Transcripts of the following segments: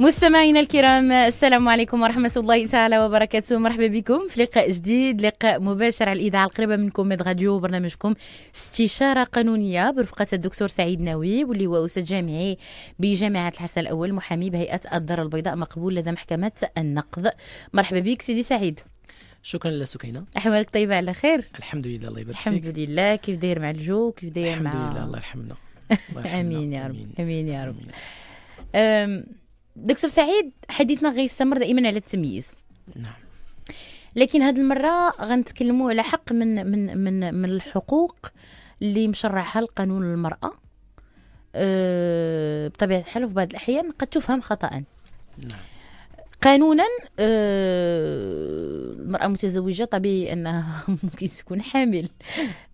مستمعينا الكرام السلام عليكم ورحمة الله تعالى وبركاته مرحبا بكم في لقاء جديد لقاء مباشر على الإذاعة القريبة منكم ميد غاديو برنامجكم استشارة قانونية برفقة الدكتور سعيد ناوي واللي هو أستاذ جامعي بجامعة الحسن الأول محامي بهيئة الدار البيضاء مقبول لدى محكمة النقض مرحبا بك سيدي سعيد شكرا لسكينه احوالك طيبه على خير الحمد لله الله يبارك فيك الحمد لله كيف داير مع الجو كيف داير مع الحمد لله الله يرحمنا امين يا رب امين, أمين يا رب دكتور سعيد حديثنا غيستمر دائما على التمييز نعم لكن هذه المره غنتكلموا على حق من من من من الحقوق اللي مشرعها القانون للمراه أه بطبيعه الحال وفي بعض الاحيان قد تفهم خطا نعم قانونا آه، المرأة المتزوجة طبيعي أنها ممكن تكون حامل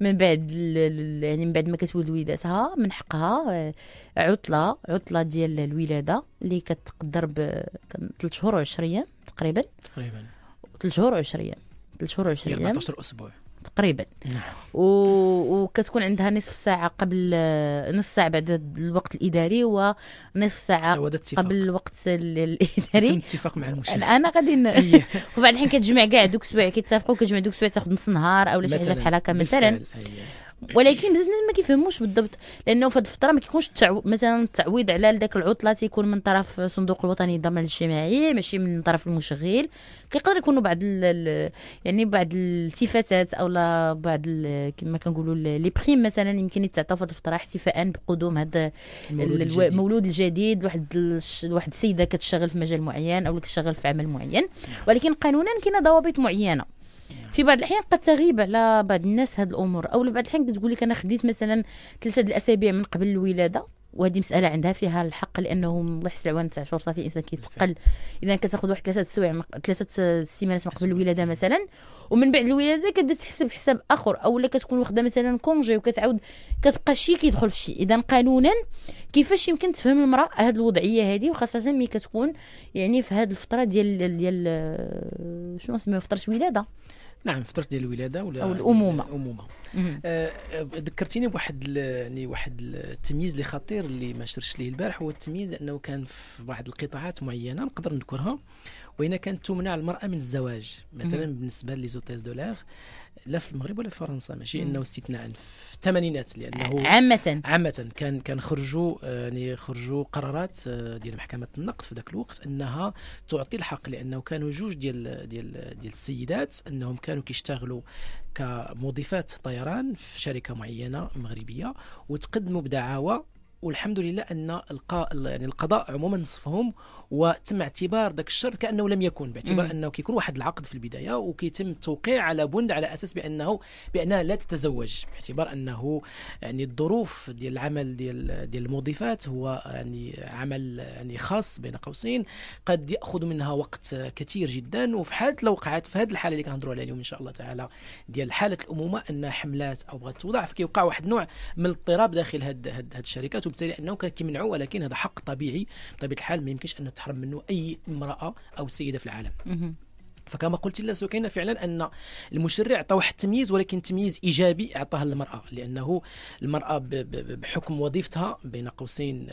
من بعد يعني من بعد ما كتولد وليداتها من حقها آه، عطلة عطلة ديال الولادة اللي كتقدر ب 3 شهور و 10 أيام تقريبا تقريبا 3 شهور و 10 أيام 3 شهور و 10 أيام 14 أسبوع تقريبا نعم. و... وكتكون عندها نصف ساعه قبل نصف ساعه بعد الوقت الاداري ونصف ساعه قبل الوقت الاداري تم اتفاق مع المشرف انا غادي ن... إيه. وبعد الحين كتجمع كاع دوك السوايع كيتفقوا كتجمع دوك السوايع تاخذ نص نهار او شي حاجه بحال هكا مثلا ولكن بزاف الناس ما كيفهموش بالضبط لانه في الفتره ما كيكونش تعو... مثلا التعويض على ذاك العطله تيكون من طرف صندوق الوطني للضمان الاجتماعي ماشي من طرف المشغل كيقدر يكونوا بعض ال... يعني بعض الالتفاتات او لا بعض ال... كما كنقولوا لي بريم مثلا يمكن يتعطاو في الفتره احتفاء بقدوم هذا المولود الجديد واحد واحد السيده كتشتغل في مجال معين او كتشتغل في عمل معين نعم. ولكن قانونا كاينه ضوابط معينه في بعض الاحيان قد تغيب على بعض الناس هاد الامور او بعض الاحيان كتقول لك انا خديت مثلا ثلاثه الاسابيع من قبل الولاده وهذه مساله عندها فيها الحق لانه الله يحسن العوان تاع شهور صافي الانسان كيتقل اذا كتاخذ واحد ثلاثه السوايع ثلاثه سيمانات من قبل الولاده مثلا ومن بعد الولاده كتبدا تحسب حساب اخر اولا كتكون واخده مثلا كونجي وكتعاود كتبقى شي كيدخل في شي اذا قانونا كيفاش يمكن تفهم المراه هذه الوضعيه هذه وخاصه ملي كتكون يعني في هذه الفتره ديال ديال آه، شنو نسميوها فتره ولاده نعم فتره ديال الولاده ولا او الامومه الامومه آه،, آه ذكرتيني بواحد يعني واحد التمييز اللي خطير اللي ما شرش ليه البارح هو التمييز انه كان في واحد القطاعات معينه نقدر نذكرها وهنا كانت تمنع المراه من الزواج مثلا بالنسبه لزوتيز دولار لا في المغرب ولا في فرنسا ماشي انه استثناء في الثمانينات لانه عامة عامة كان كان خرجوا آه، يعني خرجوا قرارات آه، ديال محكمة النقد في ذاك الوقت انها تعطي الحق لانه كانوا جوج ديال ديال ديال السيدات انهم كانوا كيشتغلوا كمضيفات طيران في شركة معينة مغربية وتقدموا بدعاوى والحمد لله ان القاء يعني القضاء عموما نصفهم وتم اعتبار ذاك الشر كانه لم يكن باعتبار انه كيكون واحد العقد في البدايه وكيتم التوقيع على بند على اساس بانه بانها لا تتزوج باعتبار انه يعني الظروف ديال العمل ديال ديال المضيفات هو يعني عمل يعني خاص بين قوسين قد ياخذ منها وقت كثير جدا وفي حاله لو وقعت في هذه الحاله اللي كنهضروا عليها اليوم ان شاء الله تعالى ديال حاله الامومه انها حملات او بغات توضع فكيوقع واحد النوع من الاضطراب داخل هاد هاد, هاد الشركات الحيوانات وبالتالي انه كيمنعوا ولكن هذا حق طبيعي بطبيعه الحال ما يمكنش ان تحرم منه اي امراه او سيده في العالم فكما قلت لا سكينه فعلا ان المشرع عطى واحد التمييز ولكن تمييز ايجابي اعطاه للمراه لانه المراه بحكم وظيفتها بين قوسين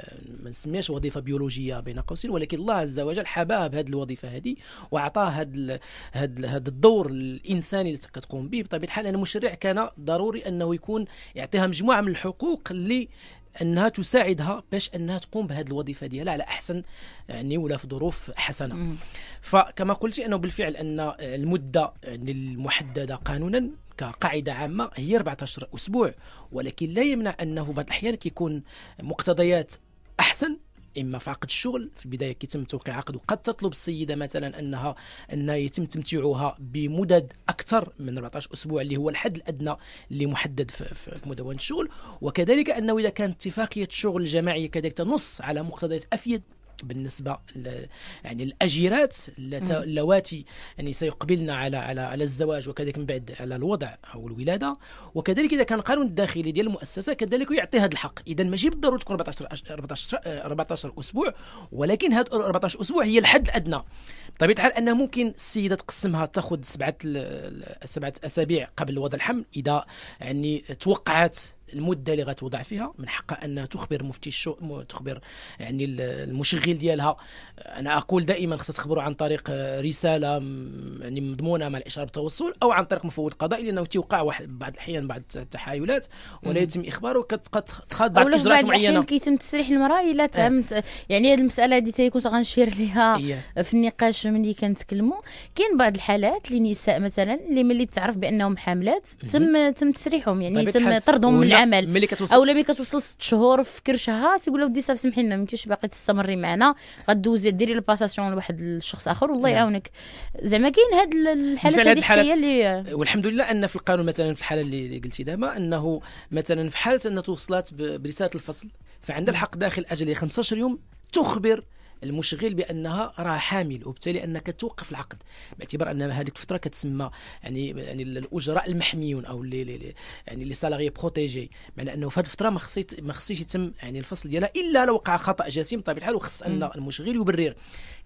ما نسميهاش وظيفه بيولوجيه بين قوسين ولكن الله عز وجل حباها بهذه الوظيفه هذه واعطاها هذا هذا الدور الانساني اللي كتقوم به بطبيعه الحال ان المشرع كان ضروري انه يكون يعطيها مجموعه من الحقوق اللي انها تساعدها باش انها تقوم بهذه الوظيفه ديالها على احسن يعني ولا في ظروف حسنه مم. فكما قلت انه بالفعل ان المده المحدده قانونا كقاعده عامه هي 14 اسبوع ولكن لا يمنع انه بعض الاحيان كيكون مقتضيات احسن اما فاقد الشغل في البدايه كيتم توقيع عقد وقد تطلب السيده مثلا انها ان يتم تمتيعها بمدد اكثر من 14 اسبوع اللي هو الحد الادنى اللي محدد في مدونه الشغل وكذلك انه اذا كانت اتفاقيه الشغل الجماعيه كذلك تنص على مقتضيات افيد بالنسبه يعني الاجيرات اللواتي يعني سيقبلن على على على الزواج وكذلك من بعد على الوضع او الولاده وكذلك اذا كان القانون الداخلي ديال المؤسسه كذلك يعطي هذا الحق اذا ماشي بالضروره تكون 14 14 14 اسبوع ولكن هذا 14 اسبوع هي الحد الادنى بطبيعه الحال انه ممكن السيده تقسمها تاخذ سبعه سبعه اسابيع قبل وضع الحمل اذا يعني توقعت المده اللي غتوضع فيها من حقها انها تخبر مفتي الشو... تخبر يعني المشغل ديالها انا اقول دائما خصها تخبره عن طريق آه، رساله يعني مضمونه مع الاشاره بالتوصل او عن طريق مفوض قضائي لانه تيوقع واحد بعض الاحيان بعض التحايلات ولا يتم اخباره كتخاد بعض الاجراءات معينه كيتم تسريح المراه الا تعمت آه. يعني هذه المساله هذه تيكون غنشير ليها إيه. في النقاش ملي كنتكلموا كاين بعض الحالات لنساء مثلا اللي ملي تعرف بانهم حاملات تم تم تسريحهم يعني تم طردهم من العمل ملي كتوصل او ملي كتوصل ست شهور في كرشها تيقول لها ودي صافي سمحي لنا ما باقي تستمري معنا غدوزي ديري الباساسيون لواحد الشخص اخر والله نعم. يعاونك زعما كاين هاد الحالات هذه اللي والحمد لله ان في القانون مثلا في الحاله اللي قلتي دابا انه مثلا في حاله ان توصلت برساله الفصل فعندها نعم. الحق داخل اجل 15 يوم تخبر المشغل بانها راه حامل وبالتالي انك توقف العقد باعتبار ان هذيك الفتره كتسمى يعني يعني الاجراء المحميون او اللي اللي يعني لي سالاري بروتيجي معنى انه في هذه الفتره ما خصيت ما خصيش يتم يعني الفصل ديالها الا لو وقع خطا جسيم بطبيعه الحال وخص ان المشغل يبرر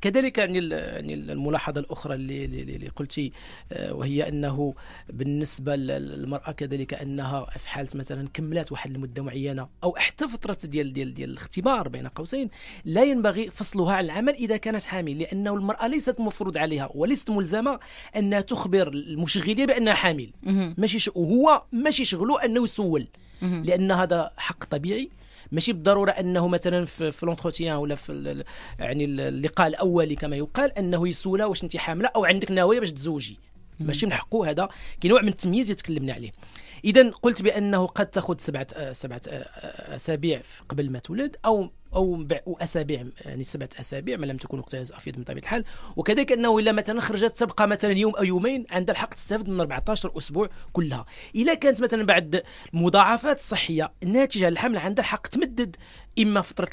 كذلك يعني يعني الملاحظه الاخرى اللي اللي قلتي آه، وهي انه بالنسبه للمراه كذلك انها في حاله مثلا كملات واحد المده معينه او حتى فتره ديال ديال ديال الاختبار بين قوسين لا ينبغي فصلها تركها على العمل إذا كانت حامل لأنه المرأة ليست مفروض عليها وليست ملزمة أنها تخبر المشغلية بأنها حامل ماشي ش... هو ماشي شغله أنه يسول لأن هذا حق طبيعي ماشي بالضروره انه مثلا في, في لونتروتيان ولا في يعني اللقاء الاولي كما يقال انه يسولها واش انت حامله او عندك ناويه باش تزوجي ماشي من حقه هذا كاين نوع من التمييز يتكلمنا تكلمنا عليه اذا قلت بانه قد تاخذ سبعه آه، سبعه آه، آه، اسابيع قبل ما تولد او او اسابيع يعني سبعه اسابيع ما لم تكن وقتها افيض من طبيعه الحال وكذلك انه الا مثلا خرجت تبقى مثلا يوم او يومين عندها الحق تستفد من 14 اسبوع كلها الا كانت مثلا بعد مضاعفات صحيه ناتجه عن الحمل عندها الحق تمدد اما فتره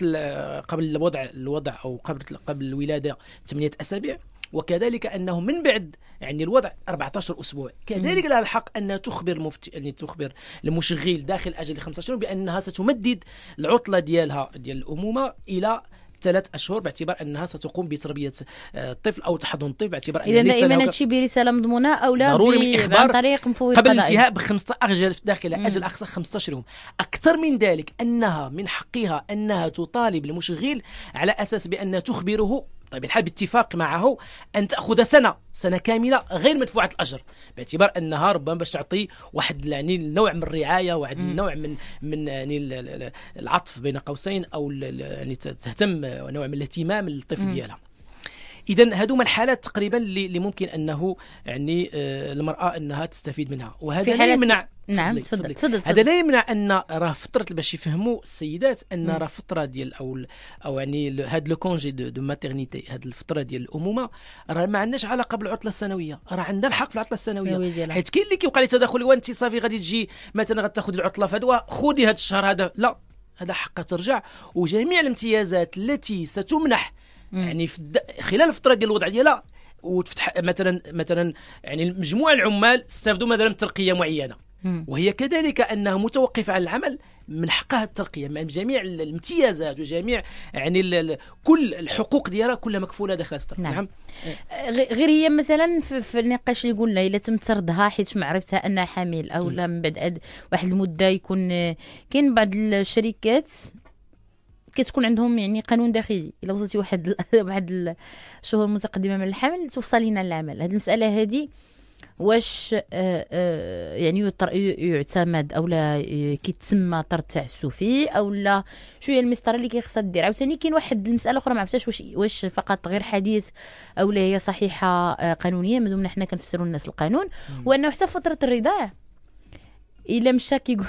قبل الوضع الوضع او قبل قبل الولاده ثمانيه اسابيع وكذلك أنه من بعد يعني الوضع 14 أسبوع كذلك لها الحق أن تخبر مفت... يعني تخبر المشغل داخل أجل 15 بأنها ستمدد العطلة ديالها ديال الأمومة إلى ثلاث اشهر باعتبار انها ستقوم بتربيه الطفل آه، او تحضن الطفل باعتبار ان اذا دائما هادشي برساله مضمونه او لا ضروري من الاخبار طريق مفوض قبل الانتهاء ب 15 اجل داخل اجل اقصى 15 يوم اكثر من ذلك انها من حقها انها تطالب المشغل على اساس بان تخبره طيب الحال يعني باتفاق معه أن تأخذ سنة سنة كاملة غير مدفوعة الأجر باعتبار أنها ربما باش تعطي واحد يعني نوع من الرعاية واحد النوع من من يعني العطف بين قوسين أو يعني تهتم نوع من الاهتمام للطفل ديالها اذا هذوما الحالات تقريبا اللي ممكن انه يعني آه، المراه انها تستفيد منها وهذا لا يمنع نعم تفضل تفضل هذا لا يمنع ان راه فتره باش يفهموا السيدات ان راه فتره ديال او او يعني هاد لو كونجي دو, ماتيرنيتي هاد الفتره ديال الامومه راه ما عندناش علاقه بالعطله السنويه راه عندنا الحق في العطله السنويه حيت كاين اللي كيوقع لي تداخل وانت صافي غادي تجي مثلا غتاخذ العطله فدوا خذي هذا الشهر هذا لا هذا حقها ترجع وجميع الامتيازات التي ستمنح يعني في الد... خلال الفتره ديال الوضع ديالها وتفتح مثلا مثلا يعني مجموعه العمال استافدوا مثلا ترقيه معينه وهي كذلك انها متوقفه عن العمل من حقها الترقيه من جميع الامتيازات وجميع يعني كل الحقوق ديالها كلها مكفوله داخل الترقيه نعم. نعم أه، غير هي مثلا في النقاش اللي قلنا الا تم طردها حيت ما عرفتها انها حامل او لا من بعد واحد المده يكون أه، كاين بعض الشركات كتكون عندهم يعني قانون داخلي الا وصلتي واحد واحد الشهور متقدمه من الحمل تفصلين على العمل هذه المساله هذه واش آه, آه، يعني يعتمد او لا كيتسمى طرد تعسفي او لا شويه المسطره اللي كيخصها دير عاوتاني كاين واحد المساله اخرى ما عرفتش واش واش فقط غير حديث او لا هي صحيحه آه، قانونيا دمنا حنا كنفسروا الناس القانون وانه حتى فتره الرضاع الا مشى كيقول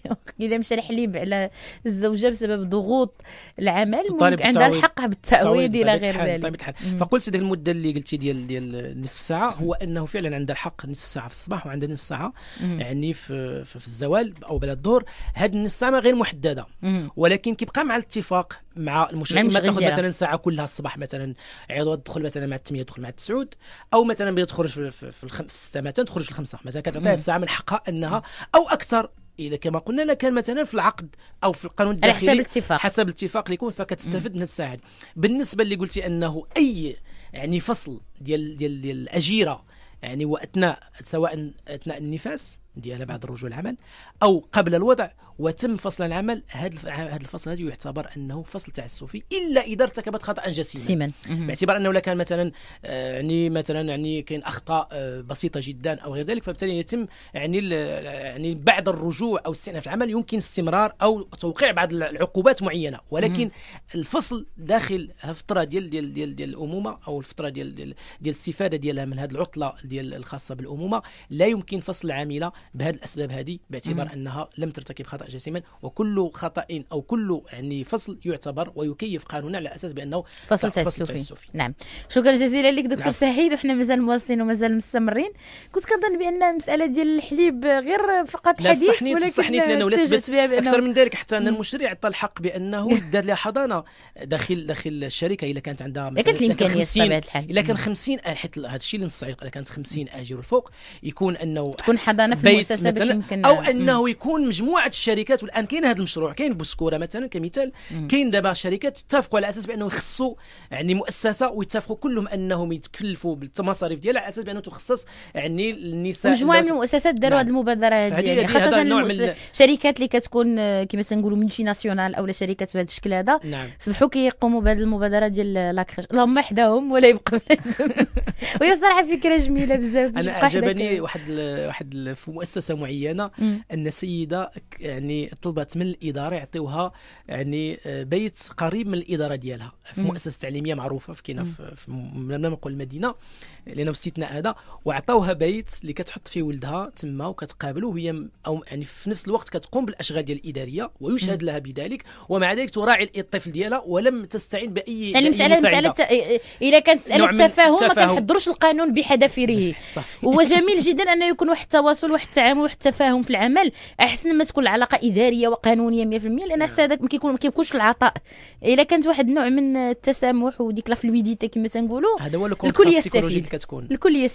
الا مشى الحليب على الزوجه بسبب ضغوط العمل طيب، عندها الحق بالتاويل الى طيب، غير ذلك الحال فقلت ديك المده اللي قلتي ديال ديال نصف ساعه هو انه فعلا عندها الحق نصف ساعه في الصباح وعندها نصف ساعه مم. يعني في, في, في الزوال او بعد الظهر هذه النصف ساعه غير محدده مم. ولكن كيبقى مع الاتفاق مع المشرف ما تاخذ مثلا ساعه كلها الصباح مثلا عوض تدخل مثلا مع الثمانيه تدخل مع التسعود او مثلا بغيت تخرج في, في, في, الخم... في السته مثلا تخرج في الخمسه مثلا كتعطيها الساعه من حقها انها او اكثر اذا كما قلنا لك كان مثلا في العقد او في القانون الداخلي حسب الاتفاق حسب الاتفاق اللي يكون فكتستفد من الساعد بالنسبه اللي قلتي انه اي يعني فصل ديال ديال, ديال الاجيره يعني واثناء سواء اثناء النفاس ديالها بعد رجوع العمل او قبل الوضع وتم فصل العمل هذا الفصل هذا يعتبر انه فصل تعسفي الا اذا ارتكبت خطا جسيما باعتبار انه كان مثلا آه، يعني مثلا يعني كاين اخطاء آه، بسيطه جدا او غير ذلك فبالتالي يتم يعني يعني بعد الرجوع او استئناف العمل يمكن استمرار او توقيع بعض العقوبات معينه ولكن مم. الفصل داخل الفتره ديال ديال ديال, ديال الامومه او الفتره ديال ديال, ديال الاستفاده ديالها من هذه العطله ديال الخاصه بالامومه لا يمكن فصل العامله بهذه الاسباب هذه باعتبار انها لم ترتكب خطا جسيما وكل خطا او كل يعني فصل يعتبر ويكيف قانونا على اساس بانه فصل تعسفي نعم شكرا جزيلا لك دكتور نعم. سعيد وحنا مازال مواصلين ومازال مستمرين كنت كنظن بان المساله ديال الحليب غير فقط حديث لا صحنيت صحنيت لانه اكثر من ذلك حتى ان المشرع عطى الحق بانه دار لها حضانه داخل داخل الشركه الا كانت عندها مثلا كانت الامكانيه بطبيعه الحال الا كان 50 حيت هذا الشيء اللي نص الا كانت 50 اجر وفوق يكون انه تكون حضانه في المؤسسه باش يمكن او انه يكون مجموعه الشركات الشركات والان كاين هذا المشروع كاين بوسكوره مثلا كمثال كاين دابا شركات اتفقوا على اساس بانهم يخصوا يعني مؤسسه ويتفقوا كلهم انهم يتكلفوا بالمصاريف ديالها على اساس بانه تخصص يعني النساء مجموعه من المؤسسات داروا نعم. هذه المبادره هذه خاصه الشركات اللي كتكون كما تنقولوا ملتي ناسيونال او شركات بهذا الشكل هذا نعم. صبحوا كيقوموا بهذه المبادره ديال لاكريش اللهم حداهم ولا يبقى وهي صراحه فكره جميله بزاف انا عجبني واحد واحد في مؤسسه معينه ان سيده يعني يعني طلبت من الاداره يعطيوها يعني آه، بيت قريب من الاداره ديالها في مؤسسه تعليميه معروفه في كاينه في لم نقول المدينه لانه استثناء هذا وعطاوها بيت اللي كتحط فيه ولدها تما وكتقابلو وهي او يعني في نفس الوقت كتقوم بالاشغال ديال الاداريه ويشهد لها بذلك ومع ذلك تراعي الطفل ديالها ولم تستعين باي يعني, يعني مساله مساله اذا كانت مساله تفاهم ما كنحضروش القانون بحذافيره وجميل جدا انه يكون واحد التواصل واحد التعامل واحد التفاهم في العمل احسن ما تكون العلاقه طريقه اداريه وقانونيه 100% لان حتى نعم. هذاك ما كيكون ما كيكونش العطاء الا كانت واحد النوع من التسامح وديك لا فلويديتي كما تنقولوا هذا هو الكل يستفيد الكل يستفيد